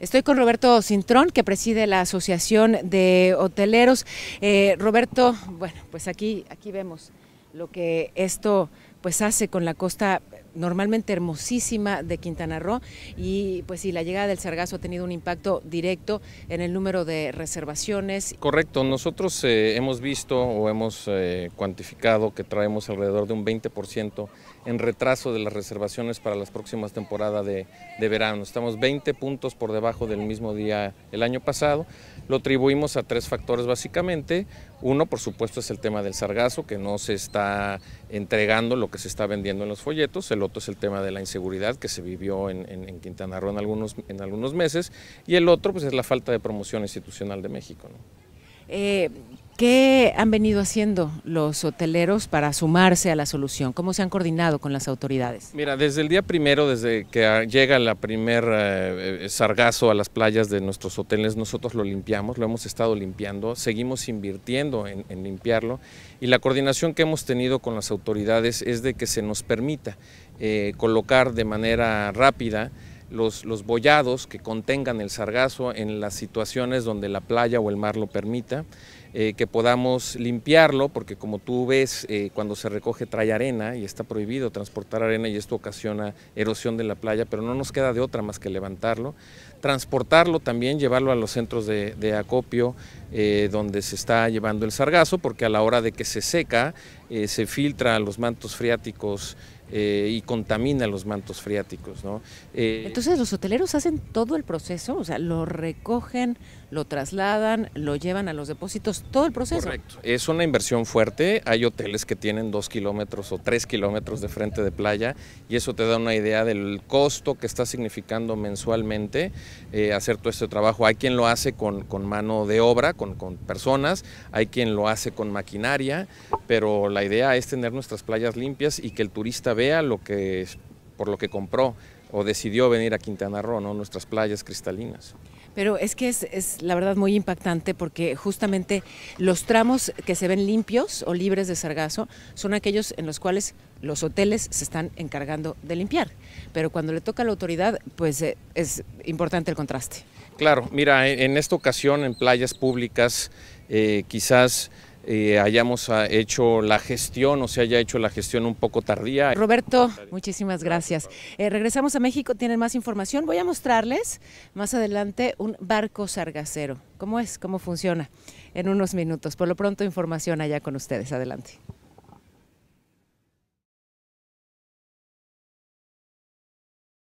Estoy con Roberto Cintrón, que preside la Asociación de Hoteleros. Eh, Roberto, bueno, pues aquí, aquí vemos lo que esto pues hace con la costa normalmente hermosísima de Quintana Roo y pues sí, la llegada del sargazo ha tenido un impacto directo en el número de reservaciones. Correcto, nosotros eh, hemos visto o hemos eh, cuantificado que traemos alrededor de un 20% en retraso de las reservaciones para las próximas temporadas de, verano. Estamos 20 puntos por debajo del mismo día el año pasado. Lo atribuimos a tres factores básicamente. Uno, por supuesto, es el tema del sargazo, que no se está entregando lo que se está vendiendo en los folletos, el otro es el tema de la inseguridad que se vivió en, Quintana Roo en algunos, en algunos meses y el otro pues es la falta de promoción institucional de México. Eh, ¿Qué han venido haciendo los hoteleros para sumarse a la solución? ¿Cómo se han coordinado con las autoridades? Mira, desde el día primero, desde que llega la primer eh, eh, sargazo a las playas de nuestros hoteles, nosotros lo limpiamos, lo hemos estado limpiando, seguimos invirtiendo en, limpiarlo y la coordinación que hemos tenido con las autoridades es de que se nos permita eh, colocar de manera rápida los, los bollados que contengan el sargazo en las situaciones donde la playa o el mar lo permita, eh, que podamos limpiarlo, porque como tú ves, eh, cuando se recoge trae arena y está prohibido transportar arena y esto ocasiona erosión de la playa, pero no nos queda de otra más que levantarlo, transportarlo también, llevarlo a los centros de, acopio eh, donde se está llevando el sargazo, porque a la hora de que se seca, eh, se filtra a los mantos freáticos eh, y contamina los mantos freáticos. ¿no? Eh, Entonces los hoteleros hacen todo el proceso, o sea, lo recogen, lo trasladan, lo llevan a los depósitos, todo el proceso. Correcto. Es una inversión fuerte, hay hoteles que tienen dos kilómetros o tres kilómetros de frente de playa y eso te da una idea del costo que está significando mensualmente hacer todo este trabajo. Hay quien lo hace con, con mano de obra, con, con personas, hay quien lo hace con maquinaria, pero la la idea es tener nuestras playas limpias y que el turista vea lo que, es por lo que compró o decidió venir a Quintana Roo, nuestras playas cristalinas. Pero es que es, la verdad muy impactante porque justamente los tramos que se ven limpios o libres de sargazo son aquellos en los cuales los hoteles se están encargando de limpiar. Pero cuando le toca a la autoridad, pues eh, es importante el contraste. Claro, mira, en, esta ocasión en playas públicas eh, quizás eh, hayamos ah, hecho la gestión o se haya hecho la gestión un poco tardía. Roberto, muchísimas gracias. Eh, regresamos a México, tienen más información. Voy a mostrarles más adelante un barco sargacero. ¿Cómo es? ¿Cómo funciona? En unos minutos. Por lo pronto, información allá con ustedes. Adelante.